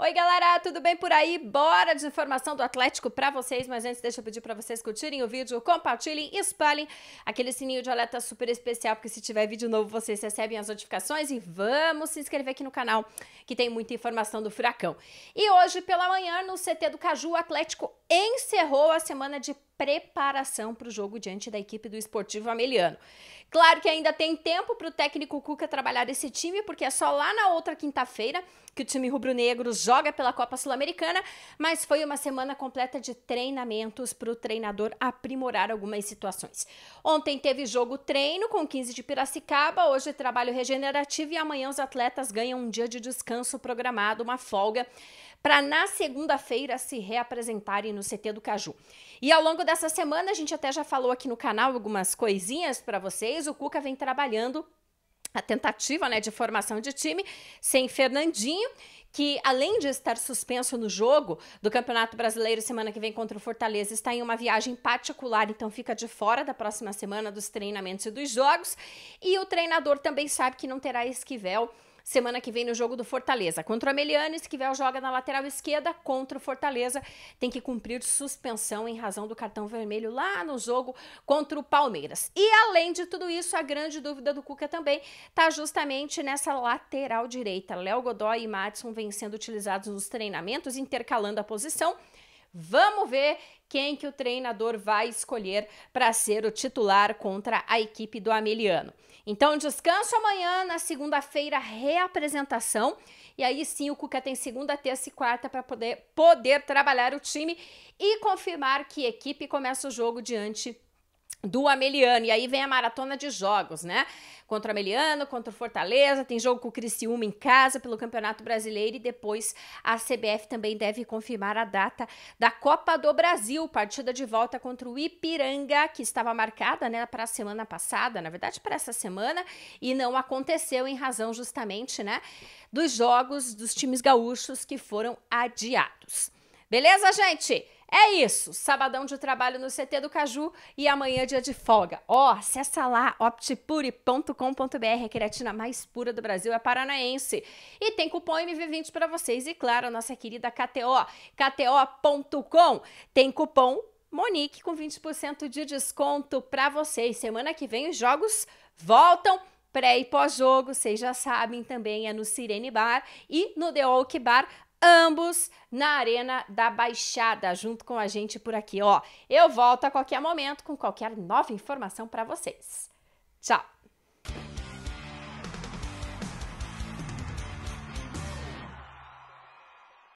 Oi, galera, tudo bem por aí? Bora de informação do Atlético para vocês, mas antes deixa eu pedir para vocês curtirem o vídeo, compartilhem, espalhem aquele sininho de alerta super especial, porque se tiver vídeo novo vocês recebem as notificações e vamos se inscrever aqui no canal, que tem muita informação do Furacão. E hoje pela manhã no CT do Caju, o Atlético encerrou a semana de preparação para o jogo diante da equipe do Esportivo Ameliano. Claro que ainda tem tempo para o técnico Cuca trabalhar esse time, porque é só lá na outra quinta-feira que o time rubro-negro joga pela Copa Sul-Americana, mas foi uma semana completa de treinamentos para o treinador aprimorar algumas situações. Ontem teve jogo treino com 15 de Piracicaba, hoje trabalho regenerativo e amanhã os atletas ganham um dia de descanso programado, uma folga para na segunda-feira se reapresentarem no CT do Caju. E ao longo dessa semana, a gente até já falou aqui no canal algumas coisinhas para vocês. O Cuca vem trabalhando a tentativa né, de formação de time sem Fernandinho, que além de estar suspenso no jogo do Campeonato Brasileiro semana que vem contra o Fortaleza, está em uma viagem particular, então fica de fora da próxima semana dos treinamentos e dos jogos. E o treinador também sabe que não terá Esquivel Semana que vem no jogo do Fortaleza contra o Amelianes, que Vel joga na lateral esquerda contra o Fortaleza, tem que cumprir suspensão em razão do cartão vermelho lá no jogo contra o Palmeiras. E além de tudo isso, a grande dúvida do Cuca também está justamente nessa lateral direita. Léo Godoy e Madison vêm sendo utilizados nos treinamentos, intercalando a posição. Vamos ver quem que o treinador vai escolher para ser o titular contra a equipe do Ameliano. Então, descanso amanhã, na segunda-feira, reapresentação. E aí sim, o Cuca tem segunda, terça e quarta para poder, poder trabalhar o time e confirmar que equipe começa o jogo diante do Ameliano. E aí vem a maratona de jogos, né? Contra o Ameliano, contra o Fortaleza, tem jogo com o Criciúma em casa pelo Campeonato Brasileiro e depois a CBF também deve confirmar a data da Copa do Brasil, partida de volta contra o Ipiranga, que estava marcada, né, para a semana passada, na verdade para essa semana, e não aconteceu em razão justamente, né, dos jogos dos times gaúchos que foram adiados. Beleza, gente? É isso, sabadão de trabalho no CT do Caju e amanhã é dia de folga. Ó, oh, acessa lá optipure.com.br, a queratina mais pura do Brasil é paranaense. E tem cupom MV20 para vocês e claro, a nossa querida KTO, kto.com, tem cupom Monique com 20% de desconto para vocês. Semana que vem os jogos voltam pré e pós-jogo, vocês já sabem também, é no Sirene Bar e no The Oak Bar, ambos na Arena da Baixada, junto com a gente por aqui, ó. Eu volto a qualquer momento com qualquer nova informação para vocês. Tchau.